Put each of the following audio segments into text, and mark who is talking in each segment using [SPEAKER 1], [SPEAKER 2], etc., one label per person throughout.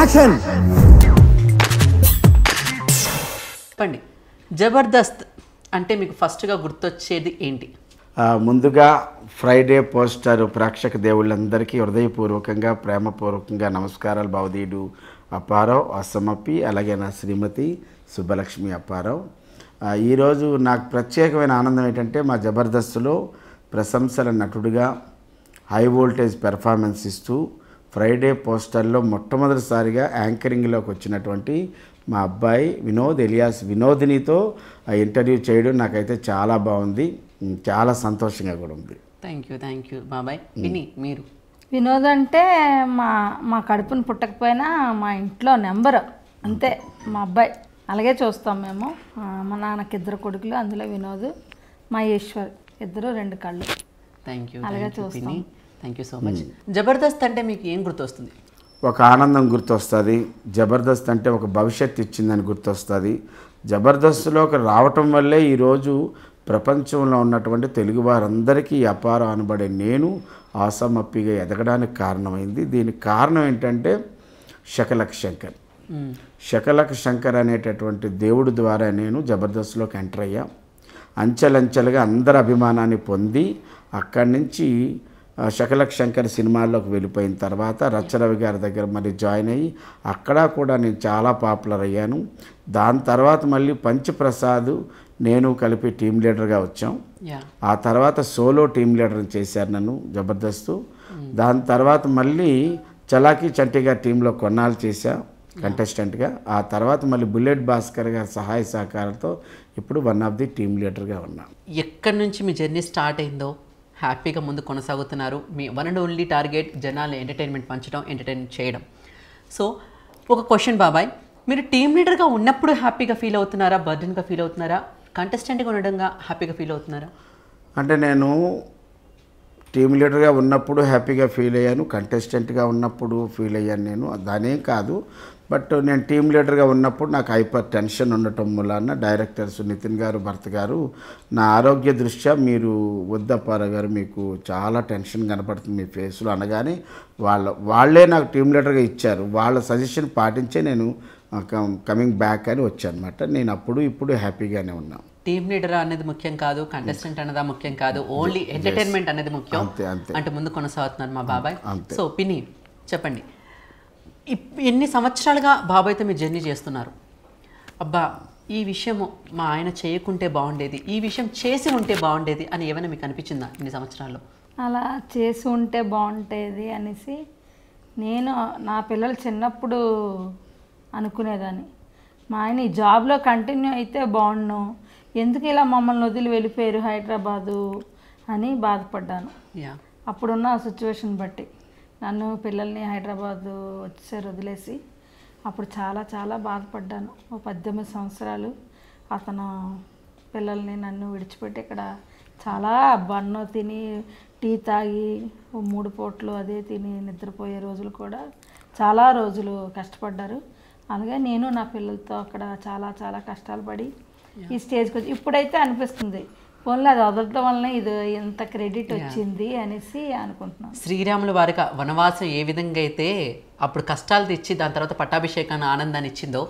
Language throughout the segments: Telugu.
[SPEAKER 1] యాక్షన్ చెప్పండి జబర్దస్త్ అంటే మీకు ఫస్ట్గా గుర్తొచ్చేది ఏంటి
[SPEAKER 2] ముందుగా ఫ్రైడే పోస్టర్ ప్రేక్షక దేవుళ్ళందరికీ హృదయపూర్వకంగా ప్రేమపూర్వకంగా నమస్కారాలు భావదీయుడు అప్పారావు అసమప్పి అలాగే నా శ్రీమతి సుబ్బలక్ష్మి అప్పారావు ఈరోజు నాకు ప్రత్యేకమైన ఆనందం ఏంటంటే మా జబర్దస్త్లో ప్రశంసల నటుడిగా హై వోల్టేజ్ పెర్ఫార్మెన్స్ ఇస్తూ ఫ్రైడే పోస్టర్లో మొట్టమొదటిసారిగా యాంకరింగ్లోకి వచ్చినటువంటి మా అబ్బాయి వినోద్ ఎలియాస్ వినోదినితో ఆ ఇంటర్వ్యూ చేయడం నాకైతే చాలా బాగుంది చాలా సంతోషంగా కూడా ఉంది
[SPEAKER 1] థ్యాంక్ యూ థ్యాంక్ యూ బాబాయ్ విని మీరు
[SPEAKER 3] వినోద్ అంటే మా మా కడుపును పుట్టకపోయినా మా ఇంట్లో నెంబర్ అంతే మా అబ్బాయి అలాగే చూస్తాం మేము మా నాన్నకి ఇద్దరు కొడుకులు అందులో వినోద్ మా ఈశ్వర్ ఇద్దరు రెండు కళ్ళు
[SPEAKER 1] థ్యాంక్ యూ అలాగే చూస్తాం thank you so much Jabardasth అంటే మీకు ఏం గుర్తొస్తుంది
[SPEAKER 2] ఒక ఆనందం గుర్తొస్తుంది జబర్దస్త్ అంటే ఒక భవిష్యత్ ఇచ్చిందని గుర్తొస్తుంది జబర్దస్త్లోకి రావటం వల్లే ఈరోజు ప్రపంచంలో ఉన్నటువంటి తెలుగు వారందరికీ వ్యాపారం అనబడే నేను ఆసమప్పిగా ఎదగడానికి కారణమైంది దీనికి కారణం ఏంటంటే శకలక్ష శంకర్ hmm. శకలక శంకర్ అనేటటువంటి దేవుడు ద్వారా నేను జబర్దస్త్లోకి ఎంటర్ అయ్యా అంచెలంచెలుగా అందరి అభిమానాన్ని పొంది అక్కడి నుంచి శకలక్ శంకర్ సినిమాల్లోకి వెళ్ళిపోయిన తర్వాత రచ్చరవి గారి దగ్గర మళ్ళీ జాయిన్ అయ్యి అక్కడ కూడా నేను చాలా పాపులర్ అయ్యాను దాని తర్వాత మళ్ళీ పంచప్రసాద్ నేను కలిపి టీం లీడర్గా వచ్చాం ఆ తర్వాత సోలో టీం లీడర్ని చేశారు నన్ను జబర్దస్త్ దాని తర్వాత మళ్ళీ చలాకీ చంటిగా టీంలో కొన్నాళ్ళు చేశా కంటెస్టెంట్గా ఆ తర్వాత మళ్ళీ బుల్లెట్ భాస్కర్ గారి సహాయ సహకారంతో ఇప్పుడు వన్ ఆఫ్ ది టీం లీడర్గా ఉన్నా
[SPEAKER 1] ఎక్కడి నుంచి మీ జర్నీ స్టార్ట్ అయిందో హ్యాపీగా ముందు కొనసాగుతున్నారు మీ వన్ అండ్ ఓన్లీ టార్గెట్ జనాల్ని ఎంటర్టైన్మెంట్ పంచడం ఎంటర్టైన్ చేయడం సో ఒక క్వశ్చన్ బాబాయ్ మీరు టీమ్ లీడర్గా ఉన్నప్పుడు హ్యాపీగా ఫీల్ అవుతున్నారా బర్డెన్గా ఫీల్ అవుతున్నారా కంటెస్టెంట్గా ఉండడంగా హ్యాపీగా ఫీల్ అవుతున్నారా
[SPEAKER 2] అంటే నేను టీమ్ లీడర్గా ఉన్నప్పుడు హ్యాపీగా ఫీల్ అయ్యాను కంటెస్టెంట్గా ఉన్నప్పుడు ఫీల్ అయ్యాను నేను దానేం కాదు బట్ నేను టీమ్ లీడర్గా ఉన్నప్పుడు నాకు హైపర్ టెన్షన్ ఉండటం మూలాన డైరెక్టర్స్ నితిన్ గారు భర్త గారు నా ఆరోగ్య దృష్ట్యా మీరు వద్దప్పారా గారు మీకు చాలా టెన్షన్ కనపడుతుంది మీ ఫేస్లో అనగానే వాళ్ళ వాళ్ళే నాకు టీమ్ లీడర్గా ఇచ్చారు వాళ్ళ సజెషన్ పాటించే నేను కమింగ్ బ్యాక్ అని వచ్చానమాట నేను అప్పుడు ఇప్పుడు హ్యాపీగానే ఉన్నాను
[SPEAKER 1] టీమ్ లీడర్ అనేది ముఖ్యం కాదు కంటెస్టెంట్ అనేది ముఖ్యం కాదు ఓన్లీ ఎంటర్టైన్మెంట్ అనేది ముఖ్యం అంటే ముందు కొనసాగుతున్నారు మా బాబాయ్ సో పిని చెప్పండి ఎన్ని సంవత్సరాలుగా బాబాయ్తో మీరు జర్నీ చేస్తున్నారు అబ్బా ఈ విషయం మా ఆయన చేయకుంటే బాగుండేది ఈ విషయం చేసి ఉంటే బాగుండేది అని ఏమైనా మీకు అనిపించిందా ఇన్ని సంవత్సరాల్లో
[SPEAKER 3] అలా చేసి ఉంటే బాగుండేది అనేసి నేను నా పిల్లలు చిన్నప్పుడు అనుకునేదాన్ని మా ఆయన ఈ జాబ్లో కంటిన్యూ అయితే బాగుండు ఎందుకు ఇలా మమ్మల్ని వదిలి వెళ్ళిపోయారు హైదరాబాదు అని బాధపడ్డాను అప్పుడున్న సిచ్యువేషన్ బట్టి నన్ను పిల్లల్ని హైదరాబాద్ వచ్చేసారు వదిలేసి అప్పుడు చాలా చాలా బాధపడ్డాను ఓ పద్దెనిమిది సంవత్సరాలు అతను పిల్లల్ని నన్ను విడిచిపెట్టి ఇక్కడ చాలా బన్నో తిని టీ తాగి మూడు పూట్లు అదే తిని నిద్రపోయే రోజులు కూడా చాలా రోజులు కష్టపడ్డారు అందుకే నేను నా పిల్లలతో అక్కడ చాలా చాలా కష్టాలు పడి ఈ స్టేజ్కి వచ్చి ఇప్పుడైతే అనిపిస్తుంది ఓన్లీ అది వదలటం వలన ఇది ఇంత క్రెడిట్ వచ్చింది అనేసి అనుకుంటున్నాం
[SPEAKER 1] శ్రీరాములు వారికి వనవాసం ఏ విధంగా అయితే అప్పుడు కష్టాలు తెచ్చి దాని తర్వాత పట్టాభిషేకాన్ని ఆనందాన్ని ఇచ్చిందో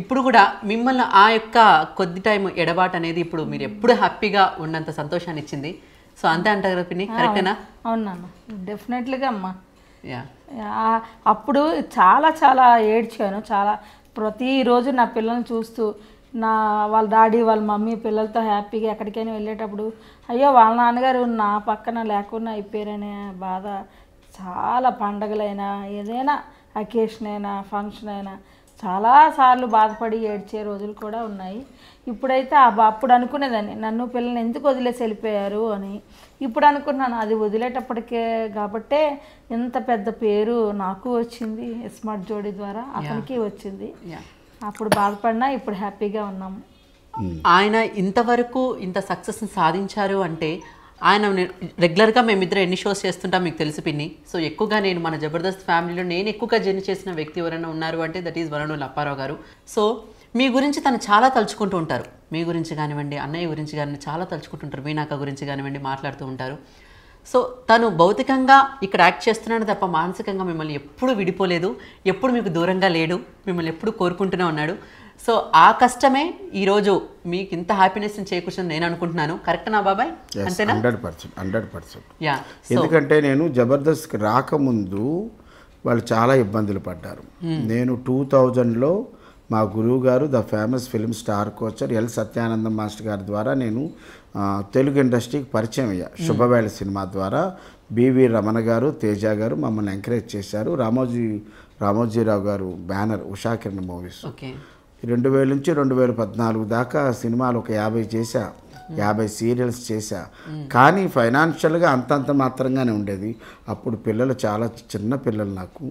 [SPEAKER 1] ఇప్పుడు కూడా మిమ్మల్ని ఆ యొక్క కొద్ది టైం ఎడబాటు అనేది ఇప్పుడు మీరు hmm. ఎప్పుడు హ్యాపీగా ఉన్నంత సంతోషాన్ని ఇచ్చింది సో అంతే అంటారు కరెక్టేనా
[SPEAKER 3] అవునన్నా డెఫినెట్లీగా అమ్మా అప్పుడు చాలా చాలా ఏడ్చాను చాలా ప్రతిరోజు నా పిల్లల్ని చూస్తూ నా వాళ్ళ డాడీ వాళ్ళ మమ్మీ పిల్లలతో హ్యాపీగా ఎక్కడికైనా వెళ్ళేటప్పుడు అయ్యో వాళ్ళ నాన్నగారు నా పక్కన లేకుండా అయిపోయారనే బాధ చాలా పండగలైనా ఏదైనా అకేషన్ అయినా ఫంక్షన్ అయినా చాలాసార్లు బాధపడి ఏడ్చే రోజులు కూడా ఉన్నాయి ఇప్పుడైతే అప్పుడు అనుకునేదాన్ని నన్ను పిల్లల్ని ఎందుకు వదిలేసి వెళ్ళిపోయారు అని ఇప్పుడు అనుకున్నాను అది వదిలేటప్పటికే కాబట్టే ఇంత పెద్ద పేరు నాకు వచ్చింది స్మార్ట్ జోడి ద్వారా అతనికి వచ్చింది అప్పుడు బాధపడినా ఇప్పుడు హ్యాపీగా ఉన్నాము
[SPEAKER 1] ఆయన ఇంతవరకు ఇంత సక్సెస్ని సాధించారు అంటే ఆయన రెగ్యులర్గా మేమిద్దరు ఎన్ని షోస్ చేస్తుంటాం మీకు తెలిసి పిన్ని సో ఎక్కువగా నేను మన జబర్దస్త్ ఫ్యామిలీలో నేను ఎక్కువగా జర్నీ చేసిన వ్యక్తి ఎవరైనా ఉన్నారు అంటే దట్ ఈజ్ వరణుల అప్పారావు గారు సో మీ గురించి తను చాలా తలుచుకుంటూ ఉంటారు మీ గురించి కానివ్వండి అన్నయ్య గురించి కానివ్వండి చాలా తలుచుకుంటుంటారు మీనాక గురించి కానివ్వండి మాట్లాడుతూ ఉంటారు సో తను భౌతికంగా ఇక్కడ యాక్ట్ చేస్తున్నాడు తప్ప మానసికంగా మిమ్మల్ని ఎప్పుడు విడిపోలేదు ఎప్పుడు మీకు దూరంగా లేడు మిమ్మల్ని ఎప్పుడు కోరుకుంటూనే ఉన్నాడు సో ఆ కష్టమే ఈరోజు మీకు ఇంత హ్యాపీనెస్ని చేకూర్చుని నేను అనుకుంటున్నాను కరెక్ట్ నా బాబాయ్ hundred
[SPEAKER 2] percent hundred percent yeah ఎందుకంటే నేను జబర్దస్త్కి రాకముందు వాళ్ళు చాలా ఇబ్బందులు పడ్డారు hmm. నేను టూ థౌజండ్లో మా గురువు గారు ద ఫేమస్ ఫిలిం స్టార్ కోచర్ ఎల్ సత్యానందం మాస్టర్ గారి ద్వారా నేను తెలుగు ఇండస్ట్రీకి పరిచయం అయ్యా శుభవేళ సినిమా ద్వారా బివి రమణ గారు తేజ గారు మమ్మల్ని ఎంకరేజ్ చేశారు రామోజీ రామోజీరావు గారు బ్యానర్ ఉషాకిరణ్ మూవీస్ రెండు వేల నుంచి రెండు వేల పద్నాలుగు దాకా సినిమాలు ఒక యాభై చేశా యాభై సీరియల్స్ చేశా కానీ ఫైనాన్షియల్గా అంతంత మాత్రంగానే ఉండేది అప్పుడు పిల్లలు చాలా చిన్న పిల్లలు నాకు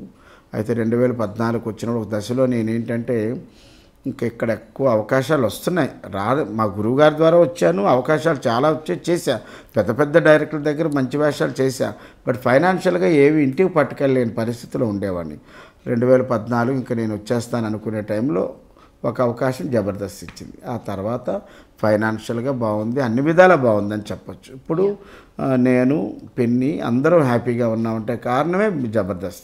[SPEAKER 2] అయితే రెండు వేల పద్నాలుగు వచ్చిన ఒక దశలో నేను ఏంటంటే ఇంక ఇక్కడ ఎక్కువ అవకాశాలు వస్తున్నాయి రా మా గురువుగారి ద్వారా వచ్చాను అవకాశాలు చాలా వచ్చే చేశా పెద్ద పెద్ద డైరెక్టర్ దగ్గర మంచి వేషాలు చేశా బట్ ఫైనాన్షియల్గా ఏవి ఇంటికి పట్టుకెళ్ళలేని పరిస్థితిలో ఉండేవాడిని రెండు వేల పద్నాలుగు ఇంకా నేను వచ్చేస్తాను అనుకునే టైంలో ఒక అవకాశం జబర్దస్త్ ఇచ్చింది ఆ తర్వాత ఫైనాన్షియల్గా బాగుంది అన్ని విధాలా బాగుందని చెప్పొచ్చు ఇప్పుడు నేను పెన్ని అందరూ హ్యాపీగా ఉన్నామంటే కారణమే జబర్దస్త్